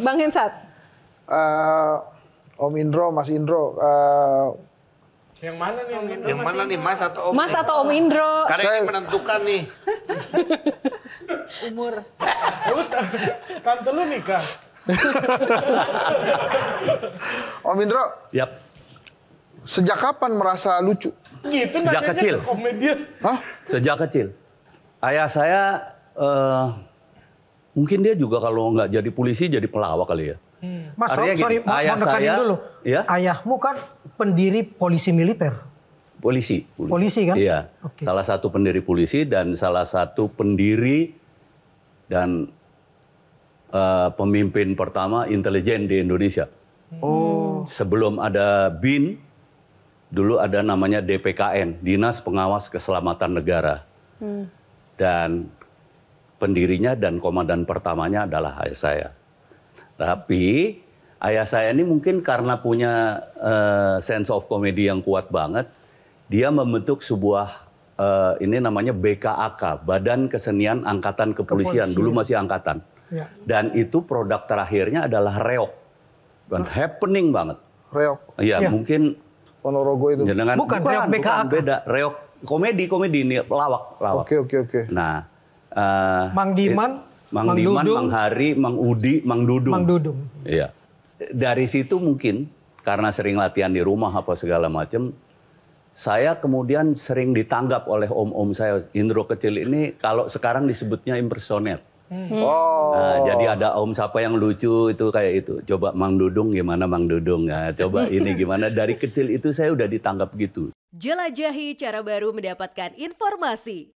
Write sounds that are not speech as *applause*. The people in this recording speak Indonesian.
Bang Hensat. Uh, Om Indro, Mas Indro. Uh, yang mana nih Om Yang mana nih Mas atau Om? Mas atau Om Indro? Karena yang menentukan nih. Umur. Tante lu nikah. Om Indro. Yap. Sejak kapan merasa lucu? Gitu, Sejak kecil. Komedian. Hah? Sejak kecil. Ayah saya uh, Mungkin dia juga kalau nggak jadi polisi jadi pelawak kali ya. Hmm. Mas, Artinya sorry, gini, ayah saya, dulu. Ya? Ayahmu kan pendiri polisi militer. Polisi. Polisi, polisi kan? Iya. Okay. Salah satu pendiri polisi dan salah satu pendiri dan uh, pemimpin pertama intelijen di Indonesia. Oh. Sebelum ada BIN, dulu ada namanya DPKN, Dinas Pengawas Keselamatan Negara. Hmm. Dan pendirinya dan komandan pertamanya adalah ayah saya. Tapi ayah saya ini mungkin karena punya uh, sense of comedy yang kuat banget, dia membentuk sebuah uh, ini namanya BKAK, Badan Kesenian Angkatan Kepolisian, Kepolisian. dulu masih angkatan. Ya. Dan itu produk terakhirnya adalah reok. Dan nah. happening banget. Reok. Iya, ya. mungkin Ponorogo itu. Dengan, bukan, bukan reok BKAK. Bukan, beda, reok komedi komedi ini lawak lawak. Oke oke oke. Nah, uh, Mang eh, Diman, it, Mang, Mang Diman, Dudung, Mang Hari, Mang Udi, Mang Dudung. Mang Dudung. Iya. Dari situ mungkin karena sering latihan di rumah apa segala macam, saya kemudian sering ditanggap oleh om-om saya Indro kecil ini kalau sekarang disebutnya impersonet. Hmm. Oh. Nah, jadi ada om siapa yang lucu itu kayak itu. Coba Mang Dudung gimana Mang Dudung ya. coba *laughs* ini gimana. Dari kecil itu saya udah ditanggap gitu. Jelajahi cara baru mendapatkan informasi.